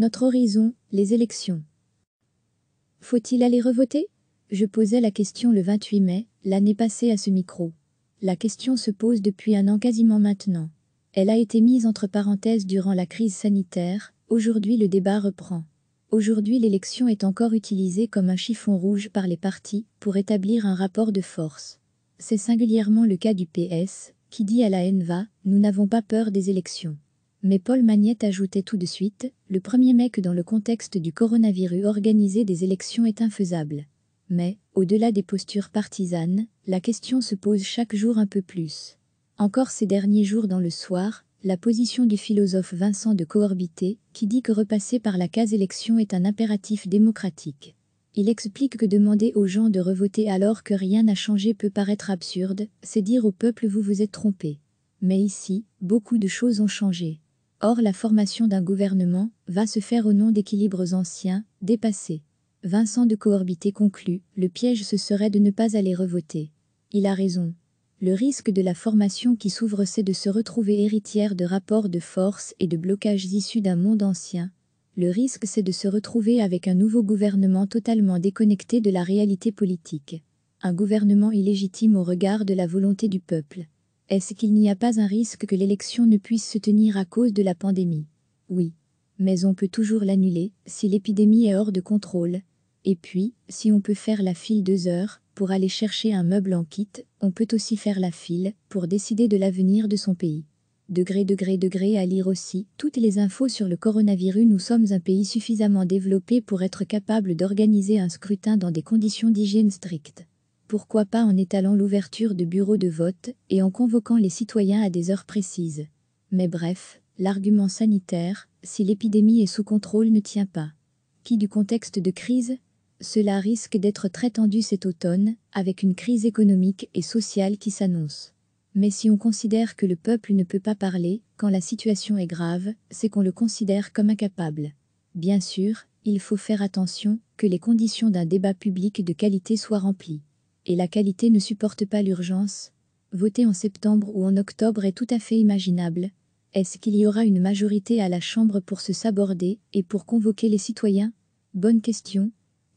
Notre horizon, les élections. Faut-il aller revoter Je posais la question le 28 mai, l'année passée à ce micro. La question se pose depuis un an quasiment maintenant. Elle a été mise entre parenthèses durant la crise sanitaire, aujourd'hui le débat reprend. Aujourd'hui l'élection est encore utilisée comme un chiffon rouge par les partis pour établir un rapport de force. C'est singulièrement le cas du PS, qui dit à la NVA, nous n'avons pas peur des élections. Mais Paul Magnette ajoutait tout de suite, le 1er mai que dans le contexte du coronavirus organiser des élections est infaisable. Mais, au-delà des postures partisanes, la question se pose chaque jour un peu plus. Encore ces derniers jours dans le soir, la position du philosophe Vincent de Coorbité, qui dit que repasser par la case élection est un impératif démocratique. Il explique que demander aux gens de revoter alors que rien n'a changé peut paraître absurde, c'est dire au peuple vous vous êtes trompé. Mais ici, beaucoup de choses ont changé. Or la formation d'un gouvernement va se faire au nom d'équilibres anciens, dépassés. Vincent de Coorbité conclut, le piège ce serait de ne pas aller revoter. Il a raison. Le risque de la formation qui s'ouvre c'est de se retrouver héritière de rapports de force et de blocages issus d'un monde ancien. Le risque c'est de se retrouver avec un nouveau gouvernement totalement déconnecté de la réalité politique. Un gouvernement illégitime au regard de la volonté du peuple. Est-ce qu'il n'y a pas un risque que l'élection ne puisse se tenir à cause de la pandémie Oui. Mais on peut toujours l'annuler si l'épidémie est hors de contrôle. Et puis, si on peut faire la file deux heures pour aller chercher un meuble en kit, on peut aussi faire la file pour décider de l'avenir de son pays. Degré, degré, degré à lire aussi toutes les infos sur le coronavirus. Nous sommes un pays suffisamment développé pour être capable d'organiser un scrutin dans des conditions d'hygiène strictes pourquoi pas en étalant l'ouverture de bureaux de vote et en convoquant les citoyens à des heures précises. Mais bref, l'argument sanitaire, si l'épidémie est sous contrôle ne tient pas. Qui du contexte de crise Cela risque d'être très tendu cet automne, avec une crise économique et sociale qui s'annonce. Mais si on considère que le peuple ne peut pas parler, quand la situation est grave, c'est qu'on le considère comme incapable. Bien sûr, il faut faire attention que les conditions d'un débat public de qualité soient remplies et la qualité ne supporte pas l'urgence, voter en septembre ou en octobre est tout à fait imaginable. Est-ce qu'il y aura une majorité à la Chambre pour se saborder et pour convoquer les citoyens Bonne question,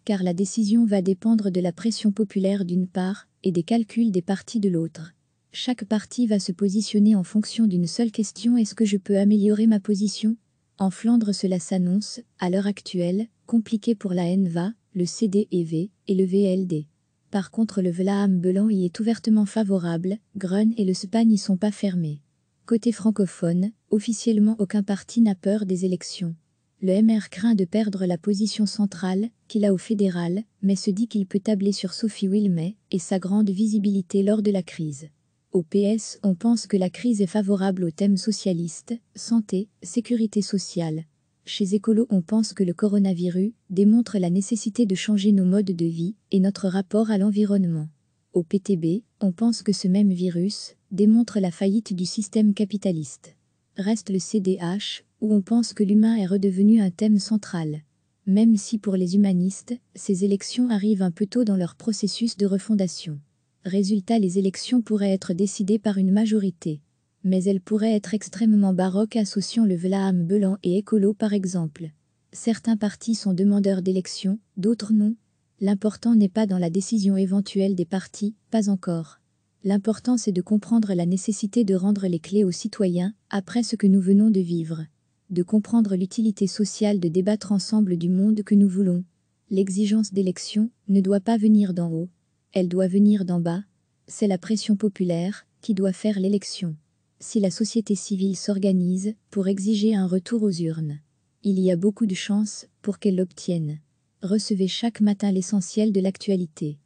car la décision va dépendre de la pression populaire d'une part et des calculs des partis de l'autre. Chaque parti va se positionner en fonction d'une seule question est-ce que je peux améliorer ma position En Flandre cela s'annonce, à l'heure actuelle, compliqué pour la NVA, le CDEV et le VLD. Par contre le Vlaam Belan y est ouvertement favorable, Grun et le SPA n'y sont pas fermés. Côté francophone, officiellement aucun parti n'a peur des élections. Le MR craint de perdre la position centrale qu'il a au fédéral, mais se dit qu'il peut tabler sur Sophie Wilmay et sa grande visibilité lors de la crise. Au PS, on pense que la crise est favorable aux thèmes socialistes, santé, sécurité sociale. Chez Écolo, on pense que le coronavirus démontre la nécessité de changer nos modes de vie et notre rapport à l'environnement. Au PTB, on pense que ce même virus démontre la faillite du système capitaliste. Reste le CDH, où on pense que l'humain est redevenu un thème central. Même si pour les humanistes, ces élections arrivent un peu tôt dans leur processus de refondation. Résultat, les élections pourraient être décidées par une majorité mais elle pourrait être extrêmement baroque associant le vlaam belan et écolo par exemple. Certains partis sont demandeurs d'élections, d'autres non. L'important n'est pas dans la décision éventuelle des partis, pas encore. L'important c'est de comprendre la nécessité de rendre les clés aux citoyens, après ce que nous venons de vivre. De comprendre l'utilité sociale de débattre ensemble du monde que nous voulons. L'exigence d'élection ne doit pas venir d'en haut. Elle doit venir d'en bas. C'est la pression populaire qui doit faire l'élection si la société civile s'organise pour exiger un retour aux urnes. Il y a beaucoup de chances pour qu'elle l'obtienne. Recevez chaque matin l'essentiel de l'actualité.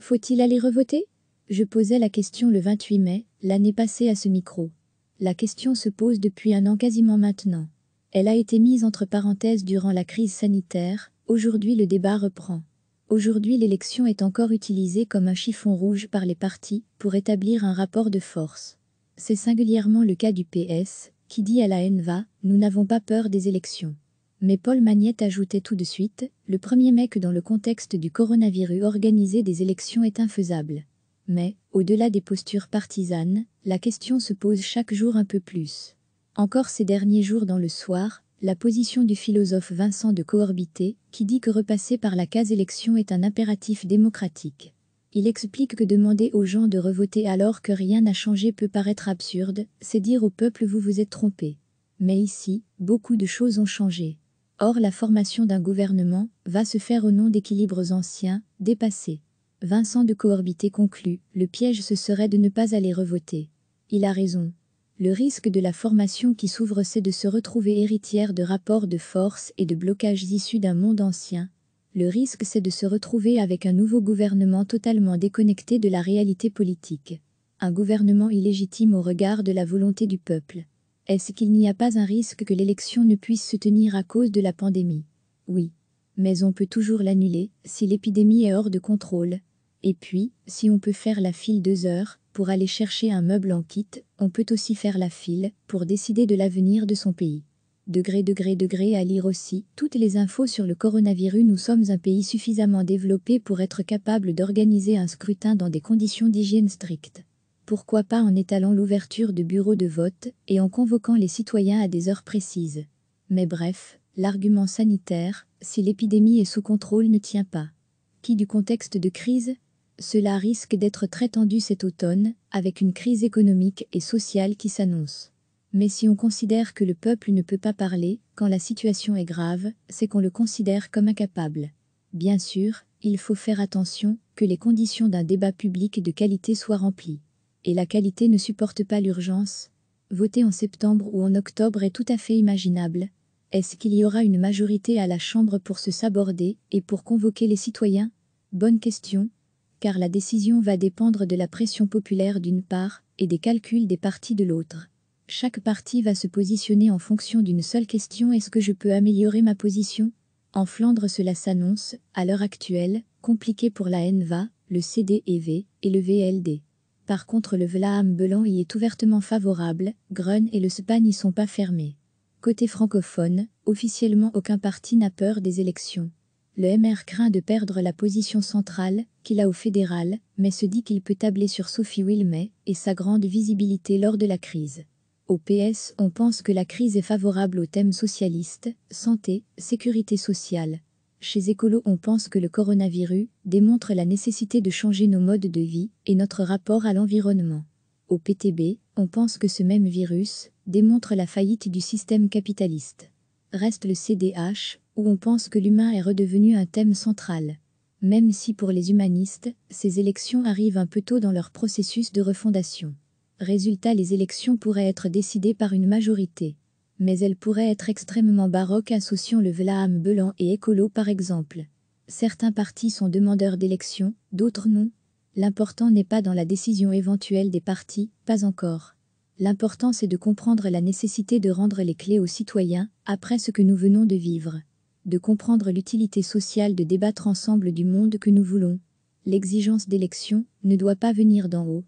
Faut-il aller revoter Je posais la question le 28 mai, l'année passée à ce micro. La question se pose depuis un an quasiment maintenant. Elle a été mise entre parenthèses durant la crise sanitaire, aujourd'hui le débat reprend. Aujourd'hui l'élection est encore utilisée comme un chiffon rouge par les partis pour établir un rapport de force. C'est singulièrement le cas du PS, qui dit à la NVA « Nous n'avons pas peur des élections ». Mais Paul Magnette ajoutait tout de suite « Le 1er mai que dans le contexte du coronavirus organiser des élections est infaisable ». Mais, au-delà des postures partisanes, la question se pose chaque jour un peu plus. Encore ces derniers jours dans le soir, la position du philosophe Vincent de Coorbité, qui dit que repasser par la case élection est un impératif démocratique. Il explique que demander aux gens de revoter alors que rien n'a changé peut paraître absurde, c'est dire au peuple vous vous êtes trompé. Mais ici, beaucoup de choses ont changé. Or la formation d'un gouvernement va se faire au nom d'équilibres anciens, dépassés. Vincent de Coorbité conclut, le piège ce serait de ne pas aller revoter. Il a raison. Le risque de la formation qui s'ouvre c'est de se retrouver héritière de rapports de force et de blocages issus d'un monde ancien, le risque c'est de se retrouver avec un nouveau gouvernement totalement déconnecté de la réalité politique. Un gouvernement illégitime au regard de la volonté du peuple. Est-ce qu'il n'y a pas un risque que l'élection ne puisse se tenir à cause de la pandémie Oui. Mais on peut toujours l'annuler si l'épidémie est hors de contrôle. Et puis, si on peut faire la file deux heures pour aller chercher un meuble en kit, on peut aussi faire la file pour décider de l'avenir de son pays. Degré, degré, degré à lire aussi. Toutes les infos sur le coronavirus. Nous sommes un pays suffisamment développé pour être capable d'organiser un scrutin dans des conditions d'hygiène strictes. Pourquoi pas en étalant l'ouverture de bureaux de vote et en convoquant les citoyens à des heures précises. Mais bref, l'argument sanitaire, si l'épidémie est sous contrôle, ne tient pas. Qui du contexte de crise Cela risque d'être très tendu cet automne, avec une crise économique et sociale qui s'annonce. Mais si on considère que le peuple ne peut pas parler, quand la situation est grave, c'est qu'on le considère comme incapable. Bien sûr, il faut faire attention que les conditions d'un débat public de qualité soient remplies. Et la qualité ne supporte pas l'urgence. Voter en septembre ou en octobre est tout à fait imaginable. Est-ce qu'il y aura une majorité à la Chambre pour se saborder et pour convoquer les citoyens Bonne question, car la décision va dépendre de la pression populaire d'une part et des calculs des partis de l'autre. Chaque parti va se positionner en fonction d'une seule question est-ce que je peux améliorer ma position En Flandre cela s'annonce, à l'heure actuelle, compliqué pour la NVA, le CDEV et le VLD. Par contre le Vlaam Belan y est ouvertement favorable, Grun et le SPA n'y sont pas fermés. Côté francophone, officiellement aucun parti n'a peur des élections. Le MR craint de perdre la position centrale qu'il a au fédéral, mais se dit qu'il peut tabler sur Sophie Wilmay et sa grande visibilité lors de la crise. Au PS, on pense que la crise est favorable aux thèmes socialistes, santé, sécurité sociale. Chez Écolo, on pense que le coronavirus démontre la nécessité de changer nos modes de vie et notre rapport à l'environnement. Au PTB, on pense que ce même virus démontre la faillite du système capitaliste. Reste le CDH, où on pense que l'humain est redevenu un thème central. Même si pour les humanistes, ces élections arrivent un peu tôt dans leur processus de refondation. Résultat les élections pourraient être décidées par une majorité. Mais elles pourraient être extrêmement baroques associant le vlaam belan et écolo par exemple. Certains partis sont demandeurs d'élections, d'autres non. L'important n'est pas dans la décision éventuelle des partis, pas encore. L'important c'est de comprendre la nécessité de rendre les clés aux citoyens, après ce que nous venons de vivre. De comprendre l'utilité sociale de débattre ensemble du monde que nous voulons. L'exigence d'élection ne doit pas venir d'en haut,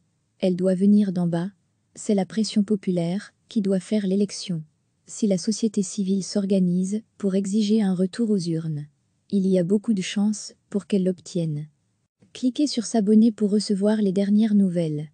elle doit venir d'en bas. C'est la pression populaire qui doit faire l'élection. Si la société civile s'organise pour exiger un retour aux urnes, il y a beaucoup de chances pour qu'elle l'obtienne. Cliquez sur s'abonner pour recevoir les dernières nouvelles.